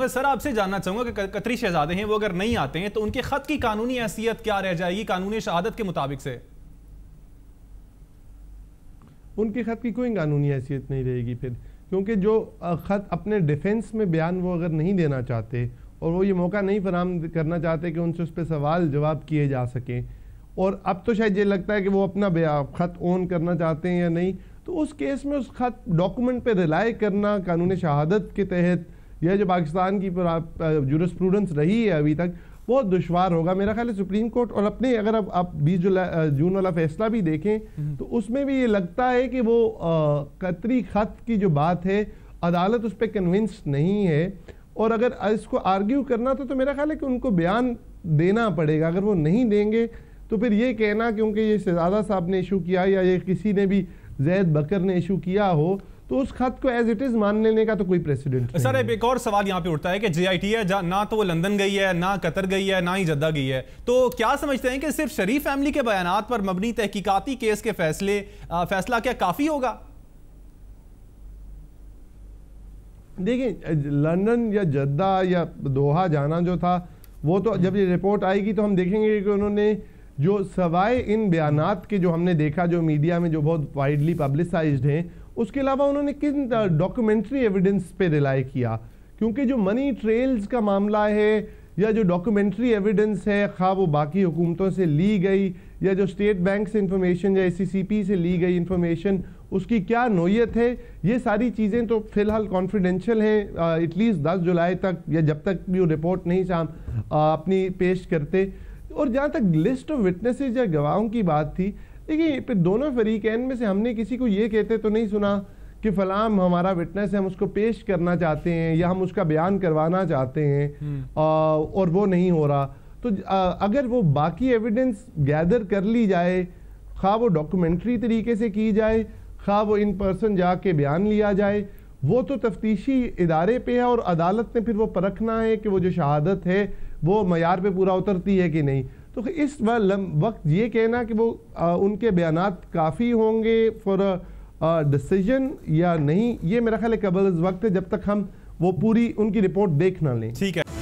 Sir आपसे जानना चाहूंगा कि कतरी शहजादे हैं वो अगर नहीं आते हैं तो उनके खत की कानूनी हैसियत क्या रह जाएगी कानूनी शहादत के मुताबिक से उनके खत की कोई कानूनी हैसियत नहीं रहेगी फिर क्योंकि जो खत अपने डिफेंस में बयान वो अगर नहीं देना चाहते और वो ये मौका नहीं फराम करना चाहते कि उनसे उस पर सवाल जवाब किए जा सकें और अब तो शायद ये लगता है कि वो अपना बया खत ओन करना चाहते हैं या नहीं तो उस केस में उस खत डॉक्यूमेंट पर रिलाई करना कानून शहादत के तहत यह जो पाकिस्तान की प्रूडेंस रही है अभी तक बहुत दुशवार होगा मेरा ख्याल है सुप्रीम कोर्ट और अपने अगर अब आप बीस जुलाई जून वाला फैसला भी देखें हम्म। तो उसमें भी ये लगता है कि वो कतरी खत की जो बात है अदालत उस पर कन्विंस नहीं है और अगर इसको आर्ग्यू करना था तो मेरा ख्याल है कि उनको बयान देना पड़ेगा अगर वो नहीं देंगे तो फिर ये कहना क्योंकि ये शहजादा साहब ने इशू किया या ये किसी ने भी जैद बकर ने इशू किया हो तो उस खत को एज इट इज मान लेने का तो कोई प्रेसिडेंट सर अब एक और सवाल यहाँ पे उठता है कि जे है ना तो वो लंदन गई है ना कतर गई है ना ही जद्दा गई है तो क्या समझते हैं कि सिर्फ शरीफ फैमिली के बयान पर मबनी तहकीकती केस के फैसले फैसला क्या काफी होगा देखिए लंदन या जद्दा या दोहा जाना जो था वो तो जब ये रिपोर्ट आएगी तो हम देखेंगे कि उन्होंने जो सवाए इन बयानात के जो हमने देखा जो मीडिया में जो बहुत वाइडली पब्लिसाइज्ड हैं उसके अलावा उन्होंने किन डॉक्यूमेंट्री एविडेंस पे रिलाई किया क्योंकि जो मनी ट्रेल्स का मामला है या जो डॉक्यूमेंट्री एविडेंस है खा वो बाकी हुकूमतों से ली गई या जो स्टेट बैंक से इंफॉर्मेशन या ए से ली गई इंफॉर्मेशन उसकी क्या नोयत है ये सारी चीज़ें तो फ़िलहाल कॉन्फिडेंशियल हैं एटलीस्ट दस जुलाई तक या जब तक भी वो रिपोर्ट नहीं शाम अपनी पेश करते और जहाँ तक लिस्ट ऑफ विटनेसेस या गवाहों की बात थी देखिए फिर दोनों फरीकैन में से हमने किसी को ये कहते तो नहीं सुना कि फलाम हमारा विटनेस है हम उसको पेश करना चाहते हैं या हम उसका बयान करवाना चाहते हैं हम्म। और वो नहीं हो रहा तो अगर वो बाकी एविडेंस गैदर कर ली जाए खा वो डॉक्यूमेंट्री तरीके से की जाए खा वो इन पर्सन जाके बयान लिया जाए वो तो तफ्तीशी इदारे पे है और अदालत ने फिर वो परखना है कि वो जो शहादत है वो मैार पे पूरा उतरती है कि नहीं तो इस वक्त ये कहना कि वो आ, उनके बयान काफ़ी होंगे फॉर डिसीजन या नहीं ये मेरा ख्याल है कबल वक्त है जब तक हम वो पूरी उनकी रिपोर्ट देख ना लें ठीक है